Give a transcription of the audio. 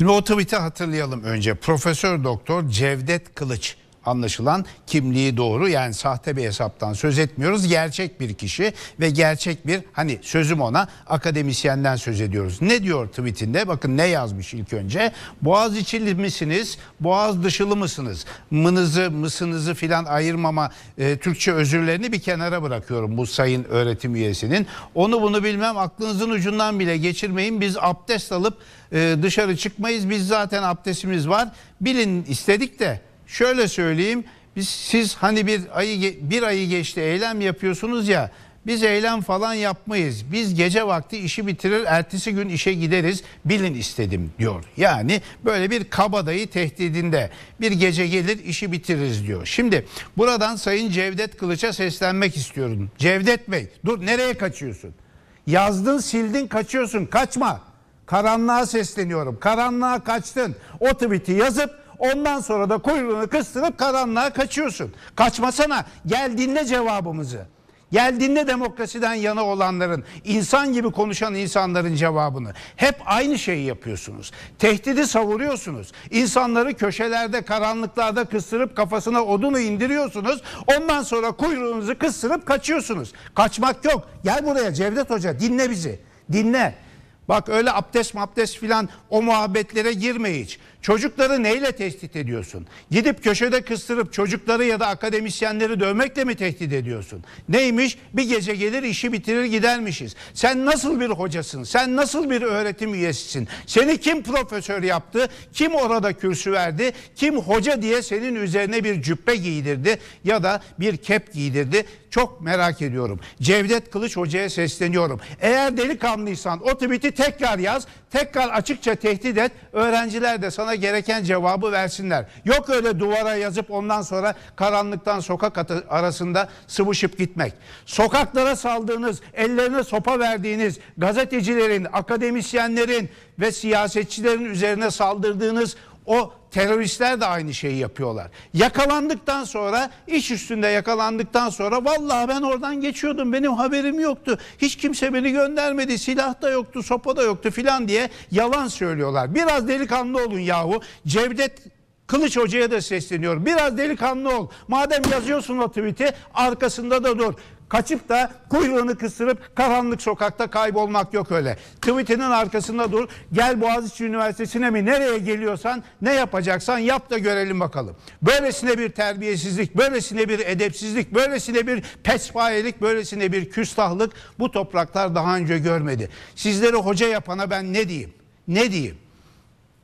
Şimdi o tweet'i hatırlayalım önce. Profesör Doktor Cevdet Kılıç anlaşılan kimliği doğru. Yani sahte bir hesaptan söz etmiyoruz. Gerçek bir kişi ve gerçek bir hani sözüm ona akademisyenden söz ediyoruz. Ne diyor tweetinde? Bakın ne yazmış ilk önce? Boğaz içili misiniz? Boğaz dışılı mısınız? Mınızı, mısınızı filan ayırmama e, Türkçe özürlerini bir kenara bırakıyorum bu sayın öğretim üyesinin. Onu bunu bilmem aklınızın ucundan bile geçirmeyin. Biz abdest alıp e, dışarı çıkmayız. Biz zaten abdestimiz var. Bilin istedik de Şöyle söyleyeyim. Biz, siz hani bir ayı bir ayı geçti eylem yapıyorsunuz ya. Biz eylem falan yapmayız. Biz gece vakti işi bitirir, ertesi gün işe gideriz. Bilin istedim diyor. Yani böyle bir kabadayı tehdidinde bir gece gelir işi bitiririz diyor. Şimdi buradan Sayın Cevdet Kılıç'a seslenmek istiyorum. Cevdet Bey dur nereye kaçıyorsun? Yazdın sildin kaçıyorsun kaçma. Karanlığa sesleniyorum. Karanlığa kaçtın. O tweet'i yazıp Ondan sonra da kuyruğunu kıstırıp karanlığa kaçıyorsun. Kaçmasana. Gel dinle cevabımızı. Gel dinle demokrasiden yana olanların, insan gibi konuşan insanların cevabını. Hep aynı şeyi yapıyorsunuz. Tehdidi savuruyorsunuz. İnsanları köşelerde, karanlıklarda kıstırıp kafasına odunu indiriyorsunuz. Ondan sonra kuyruğunuzu kıstırıp kaçıyorsunuz. Kaçmak yok. Gel buraya Cevdet Hoca dinle bizi. Dinle. Bak öyle abdest mabdest filan o muhabbetlere girme hiç. Çocukları neyle tehdit ediyorsun? Gidip köşede kıstırıp çocukları ya da akademisyenleri dövmekle mi tehdit ediyorsun? Neymiş? Bir gece gelir işi bitirir gidermişiz. Sen nasıl bir hocasın? Sen nasıl bir öğretim üyesisin? Seni kim profesör yaptı? Kim orada kürsü verdi? Kim hoca diye senin üzerine bir cübbe giydirdi ya da bir kep giydirdi? çok merak ediyorum. Cevdet Kılıç Hoca'ya sesleniyorum. Eğer delikanlıysan o tweet'i tekrar yaz, tekrar açıkça tehdit et. Öğrenciler de sana gereken cevabı versinler. Yok öyle duvara yazıp ondan sonra karanlıktan sokak arasında sıvışıp gitmek. Sokaklara saldığınız, ellerine sopa verdiğiniz gazetecilerin, akademisyenlerin ve siyasetçilerin üzerine saldırdığınız o teröristler de aynı şeyi yapıyorlar. Yakalandıktan sonra iş üstünde yakalandıktan sonra vallahi ben oradan geçiyordum benim haberim yoktu. Hiç kimse beni göndermedi silah da yoktu sopa da yoktu filan diye yalan söylüyorlar. Biraz delikanlı olun yahu Cevdet Kılıç Hoca'ya da sesleniyorum. Biraz delikanlı ol. Madem yazıyorsun o tweet'i arkasında da dur. Kaçıp da kuyruğunu kısırıp karanlık sokakta kaybolmak yok öyle. Tweetinin arkasında dur. Gel Boğaziçi Üniversitesi'ne mi nereye geliyorsan ne yapacaksan yap da görelim bakalım. Böylesine bir terbiyesizlik, böylesine bir edepsizlik, böylesine bir pespayelik, böylesine bir küstahlık bu topraklar daha önce görmedi. Sizleri hoca yapana ben ne diyeyim? Ne diyeyim?